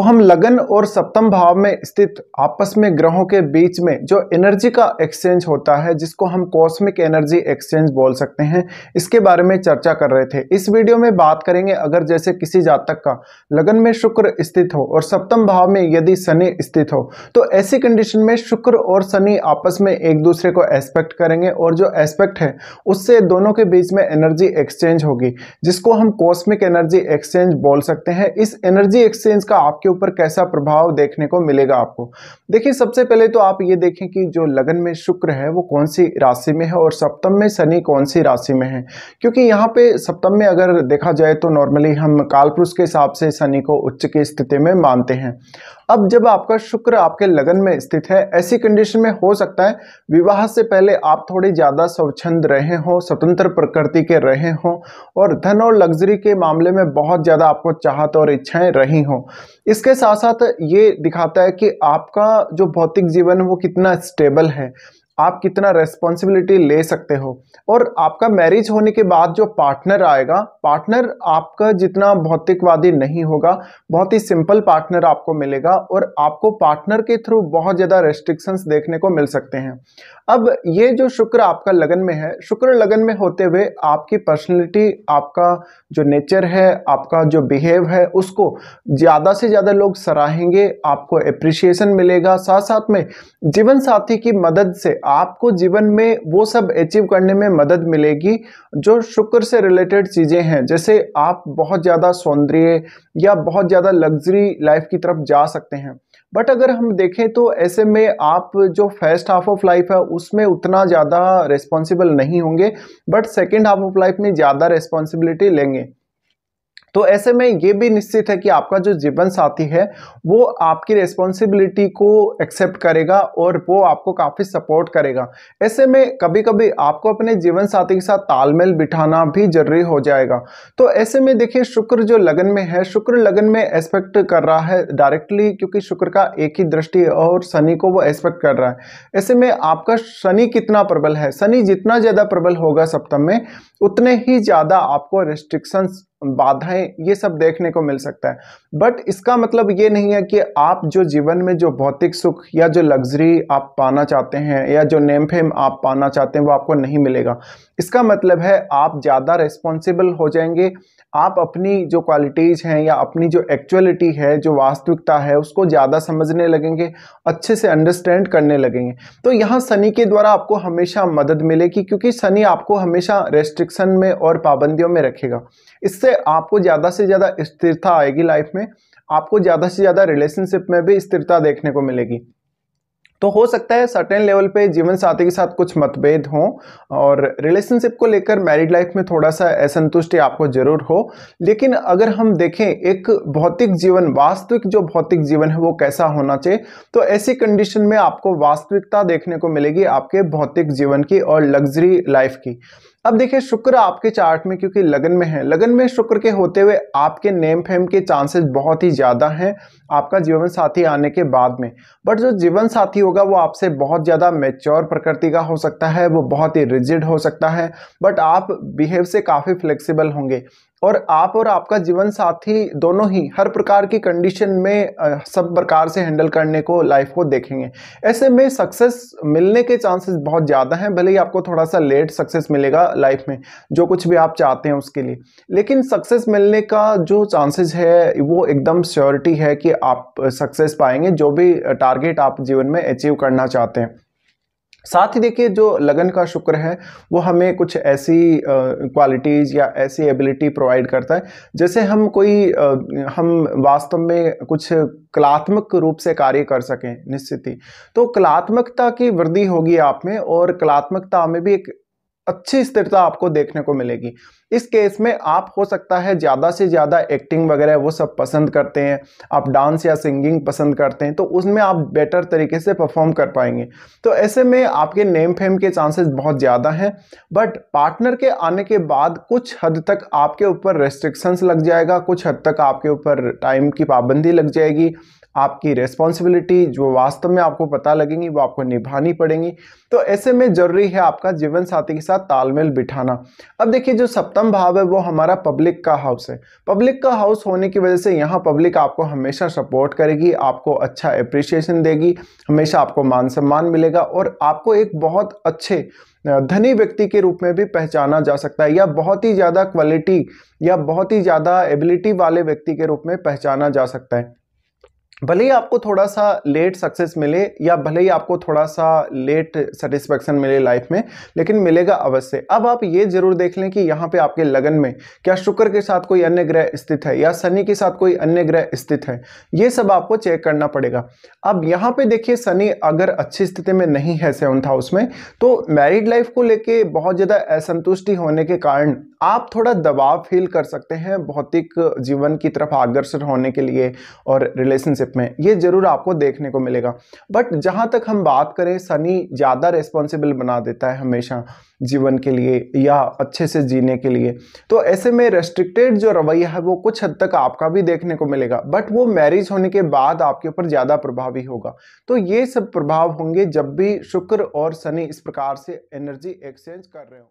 तो हम लगन और सप्तम भाव में स्थित आपस में ग्रहों के बीच में जो एनर्जी का एक्सचेंज होता है जिसको हम कॉस्मिक एनर्जी एक्सचेंज बोल सकते हैं इसके बारे में चर्चा कर रहे थे इस वीडियो में बात करेंगे अगर जैसे किसी जातक का लगन में शुक्र स्थित हो और सप्तम भाव में यदि शनि स्थित हो तो ऐसी कंडीशन में शुक्र और शनि आपस में एक दूसरे को एस्पेक्ट करेंगे और जो एस्पेक्ट है उससे दोनों के बीच में एनर्जी एक्सचेंज होगी जिसको हम कॉस्मिक एनर्जी एक्सचेंज बोल सकते हैं इस एनर्जी एक्सचेंज का आपके ऊपर कैसा प्रभाव देखने को मिलेगा आपको देखिए सबसे पहले तो आप ये देखें कि जो लगन में शुक्र है वो कौन सी राशि में है और सप्तम में शनि कौन सी राशि में है क्योंकि यहाँ पे सप्तम में अगर देखा जाए तो नॉर्मली हम कालपुरुष के हिसाब से शनि को उच्च की स्थिति में मानते हैं अब जब आपका शुक्र आपके लगन में स्थित है ऐसी कंडीशन में हो सकता है विवाह से पहले आप थोड़े ज़्यादा स्वच्छंद रहे हों स्वतंत्र प्रकृति के रहे हों और धन और लग्जरी के मामले में बहुत ज़्यादा आपको चाहत और इच्छाएं रही हों इसके साथ साथ ये दिखाता है कि आपका जो भौतिक जीवन वो कितना स्टेबल है आप कितना रेस्पॉन्सिबिलिटी ले सकते हो और आपका मैरिज होने के बाद जो पार्टनर आएगा पार्टनर आपका जितना भौतिकवादी नहीं होगा बहुत ही सिंपल पार्टनर आपको मिलेगा और आपको पार्टनर के थ्रू बहुत ज़्यादा रेस्ट्रिक्शंस देखने को मिल सकते हैं अब ये जो शुक्र आपका लगन में है शुक्र लगन में होते हुए आपकी पर्सनैलिटी आपका जो नेचर है आपका जो बिहेव है उसको ज़्यादा से ज़्यादा लोग सराहेंगे आपको अप्रिशिएशन मिलेगा साथ साथ में जीवन साथी की मदद से आपको जीवन में वो सब अचीव करने में मदद मिलेगी जो शुक्र से रिलेटेड चीज़ें हैं जैसे आप बहुत ज़्यादा सौंदर्य या बहुत ज़्यादा लग्जरी लाइफ की तरफ जा सकते हैं बट अगर हम देखें तो ऐसे में आप जो फर्स्ट हाफ ऑफ लाइफ है उसमें उतना ज़्यादा रिस्पॉन्सिबल नहीं होंगे but second half of life में ज़्यादा रिस्पॉन्सिबिलिटी लेंगे तो ऐसे में ये भी निश्चित है कि आपका जो जीवन साथी है वो आपकी रिस्पॉन्सिबिलिटी को एक्सेप्ट करेगा और वो आपको काफ़ी सपोर्ट करेगा ऐसे में कभी कभी आपको अपने जीवन साथी के साथ तालमेल बिठाना भी जरूरी हो जाएगा तो ऐसे में देखिए शुक्र जो लगन में है शुक्र लगन में एस्पेक्ट कर रहा है डायरेक्टली क्योंकि शुक्र का एक ही दृष्टि और शनि को वो एक्सपेक्ट कर रहा है ऐसे में आपका शनि कितना प्रबल है शनि जितना ज़्यादा प्रबल होगा सप्तम में उतने ही ज़्यादा आपको रिस्ट्रिक्शंस बाधाएं ये सब देखने को मिल सकता है बट इसका मतलब ये नहीं है कि आप जो जीवन में जो भौतिक सुख या जो लग्जरी आप पाना चाहते हैं या जो नेम फेम आप पाना चाहते हैं वो आपको नहीं मिलेगा इसका मतलब है आप ज़्यादा रिस्पॉन्सिबल हो जाएंगे आप अपनी जो क्वालिटीज़ हैं या अपनी जो एक्चुअलिटी है जो वास्तविकता है उसको ज़्यादा समझने लगेंगे अच्छे से अंडरस्टैंड करने लगेंगे तो यहाँ शनि के द्वारा आपको हमेशा मदद मिलेगी क्योंकि शनि आपको हमेशा रेस्ट्रिक्शन में और पाबंदियों में रखेगा इससे आपको ज़्यादा से ज़्यादा स्थिरता आएगी लाइफ में आपको ज़्यादा से ज़्यादा रिलेशनशिप में भी स्थिरता देखने को मिलेगी तो हो सकता है सर्टेन लेवल पे जीवन साथी के साथ कुछ मतभेद हों और रिलेशनशिप को लेकर मैरिड लाइफ में थोड़ा सा असंतुष्टि आपको जरूर हो लेकिन अगर हम देखें एक भौतिक जीवन वास्तविक जो भौतिक जीवन है वो कैसा होना चाहिए तो ऐसी कंडीशन में आपको वास्तविकता देखने को मिलेगी आपके भौतिक जीवन की और लग्जरी लाइफ की अब देखिए शुक्र आपके चार्ट में क्योंकि लगन में है लगन में शुक्र के होते हुए आपके नेम फेम के चांसेस बहुत ही ज़्यादा हैं आपका जीवन साथी आने के बाद में बट जो जीवन साथी होगा वो आपसे बहुत ज़्यादा मेच्योर प्रकृति का हो सकता है वो बहुत ही रिजिड हो सकता है बट आप बिहेव से काफ़ी फ्लेक्सिबल होंगे और आप और आपका जीवन साथी दोनों ही हर प्रकार की कंडीशन में सब प्रकार से हैंडल करने को लाइफ को देखेंगे ऐसे में सक्सेस मिलने के चांसेस बहुत ज़्यादा हैं भले ही आपको थोड़ा सा लेट सक्सेस मिलेगा लाइफ में जो कुछ भी आप चाहते हैं उसके लिए लेकिन सक्सेस मिलने का जो चांसेस है वो एकदम श्योरिटी है कि आप सक्सेस पाएंगे जो भी टारगेट आप जीवन में अचीव करना चाहते हैं साथ ही देखिए जो लगन का शुक्र है वो हमें कुछ ऐसी क्वालिटीज़ या ऐसी एबिलिटी प्रोवाइड करता है जैसे हम कोई आ, हम वास्तव में कुछ कलात्मक रूप से कार्य कर सकें निश्चित ही तो कलात्मकता की वृद्धि होगी आप में और कलात्मकता में भी एक अच्छी स्थिरता आपको देखने को मिलेगी इस केस में आप हो सकता है ज़्यादा से ज़्यादा एक्टिंग वगैरह वो सब पसंद करते हैं आप डांस या सिंगिंग पसंद करते हैं तो उसमें आप बेटर तरीके से परफॉर्म कर पाएंगे तो ऐसे में आपके नेम फेम के चांसेस बहुत ज़्यादा हैं बट पार्टनर के आने के बाद कुछ हद तक आपके ऊपर रेस्ट्रिक्शंस लग जाएगा कुछ हद तक आपके ऊपर टाइम की पाबंदी लग जाएगी आपकी रिस्पॉन्सिबिलिटी जो वास्तव में आपको पता लगेंगी वो आपको निभानी पड़ेंगी तो ऐसे में जरूरी है आपका जीवन साथी के साथ तालमेल बिठाना अब देखिए जो सप्तम भाव है वो हमारा पब्लिक का हाउस है पब्लिक का हाउस होने की वजह से यहाँ पब्लिक आपको हमेशा सपोर्ट करेगी आपको अच्छा अप्रिसिएशन देगी हमेशा आपको मान सम्मान मिलेगा और आपको एक बहुत अच्छे धनी व्यक्ति के रूप में भी पहचाना जा सकता है या बहुत ही ज़्यादा क्वालिटी या बहुत ही ज़्यादा एबिलिटी वाले व्यक्ति के रूप में पहचाना जा सकता है भले ही आपको थोड़ा सा लेट सक्सेस मिले या भले ही आपको थोड़ा सा लेट सेटिस्फेक्शन मिले लाइफ में लेकिन मिलेगा अवश्य अब आप ये जरूर देख लें कि यहाँ पे आपके लगन में क्या शुक्र के साथ कोई अन्य ग्रह स्थित है या शनि के साथ कोई अन्य ग्रह स्थित है ये सब आपको चेक करना पड़ेगा अब यहाँ पे देखिए शनि अगर अच्छी स्थिति में नहीं है सेवंथ हाउस में तो मैरिड लाइफ को लेके बहुत ज़्यादा असंतुष्टि होने के कारण आप थोड़ा दबाव फील कर सकते हैं भौतिक जीवन की तरफ आकर्षित होने के लिए और रिलेशनशिप रिलेशनशिप में ये जरूर आपको देखने को मिलेगा बट जहाँ तक हम बात करें सनी ज़्यादा रिस्पॉन्सिबल बना देता है हमेशा जीवन के लिए या अच्छे से जीने के लिए तो ऐसे में रेस्ट्रिक्टेड जो रवैया है वो कुछ हद तक आपका भी देखने को मिलेगा बट वो मैरिज होने के बाद आपके ऊपर ज़्यादा प्रभावी होगा तो ये सब प्रभाव होंगे जब भी शुक्र और शनि इस प्रकार से एनर्जी एक्सचेंज कर रहे हो